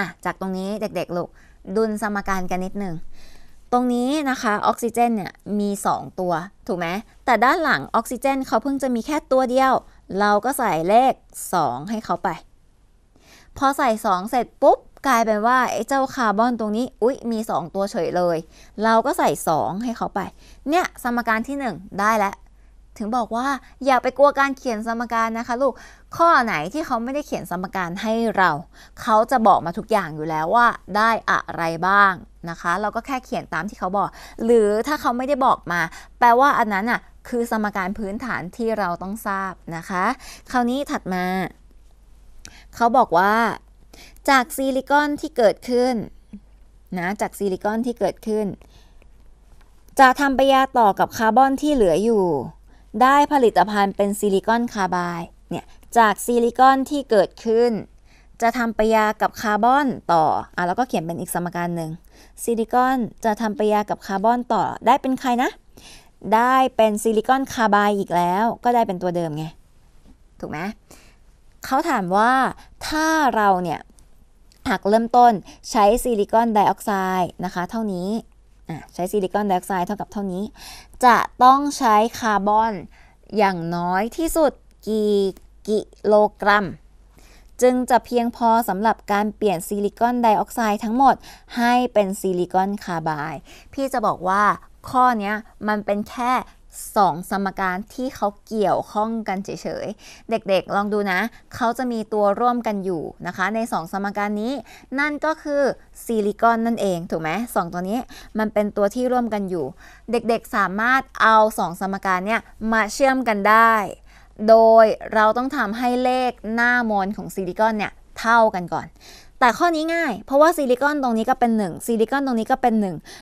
่ะจากตรงนี้เด็กๆ ลูก ดุลสมการกันนิดนึงตรงนี้นะคะออกซิเจนเนี่ยมี 2 ตัว ถูกไหมแต่ด้านหลังออกซิเจนเขาเพิ่งจะมีแค่ตัวเดียว เราก็ใส่เลข 2 ให้เขาไป พอใส่ 2 เสร็จปุ๊บ กลายเป็นว่าไอ้เจ้าคาร์บอนตรงนี้อุ๊ย มี 2 ตัวเฉยเลย เราก็ใส่ 2 ให้เขาไป เนี่ยสมการที่ 1 ได้แล้วถึงบอกว่าอย่าไปกลัวการเขียนสมการนะคะลูก ข้อไหนที่เขาไม่ได้เขียนสมการให้เรา เขาจะบอกมาทุกอย่างอยู่แล้วว่าได้อะไรบ้างนะคะ เราก็แค่เขียนตามที่เขาบอก หรือถ้าเขาไม่ได้บอกมา แปลว่าอันนั้นอ่ะคือสมการพื้นฐานที่เราต้องทราบนะคะ คราวนี้ถัดมา เขาบอกว่า จากซิลิคอนที่เกิดขึ้นนะจากซิลิคอนที่เกิดขึ้น จะทำปฏิกิริยาต่อกับคาร์บอนที่เหลืออยู่ได้ผลิตภัณฑ์เป็นซิลิคอนคาร์บด์เนี่ยจากซิลิคอนที่เกิดขึ้น จะทำปยากับคาร์บอนต่ออ่ะแล้วก็เขียนเป็นอีกสมการหนึ่งซิลิคอนจะทำปยากับคาร์บอนต่อได้เป็นใครนะ ได้เป็นซิลิคอนคาร์บด์อีกแล้ว ก็ได้เป็นตัวเดิมไง ถูกไหมเขาถามว่าถ้าเราเนี่ยหากเริ่มต้นใช้ซิลิคอนไดออกไซด์นะคะ เท่านี้ใช้ซิลิคอนไดออกไซด์เท่ากับเท่านี้ จะต้องใช้คาร์บอนอย่างน้อยที่สุด กี่กิโลกรัม จึงจะเพียงพอสำหรับการเปลี่ยนซิลิคอนไดออกไซด์ทั้งหมดให้เป็นซิลิคอนคาร์บายพี่จะบอกว่าข้อนี้มันเป็นแค่สองสมการที่เขาเกี่ยวข้องกันเฉย ๆ เด็กๆ ลองดูนะเขาจะมีตัวร่วมกันอยู่นะคะ ใน 2 สมการนี้ นั่นก็คือซิลิคอนนั่นเองถูกไหมสองตัวนี้มันเป็นตัวที่ร่วมกันอยู่ เด็กๆ สามารถเอา 2 สมการเนี่ยมาเชื่อมกันได้ โดยเราต้องทำให้เลขหน้ามนของซิลิคอนเนี่ยเท่ากันก่อน แต่ข้อนี้ง่าย เพราะว่าซิลิคอนตรงนี้ก็เป็น 1ซิลิคอนตรงนี้ก็เป็น 1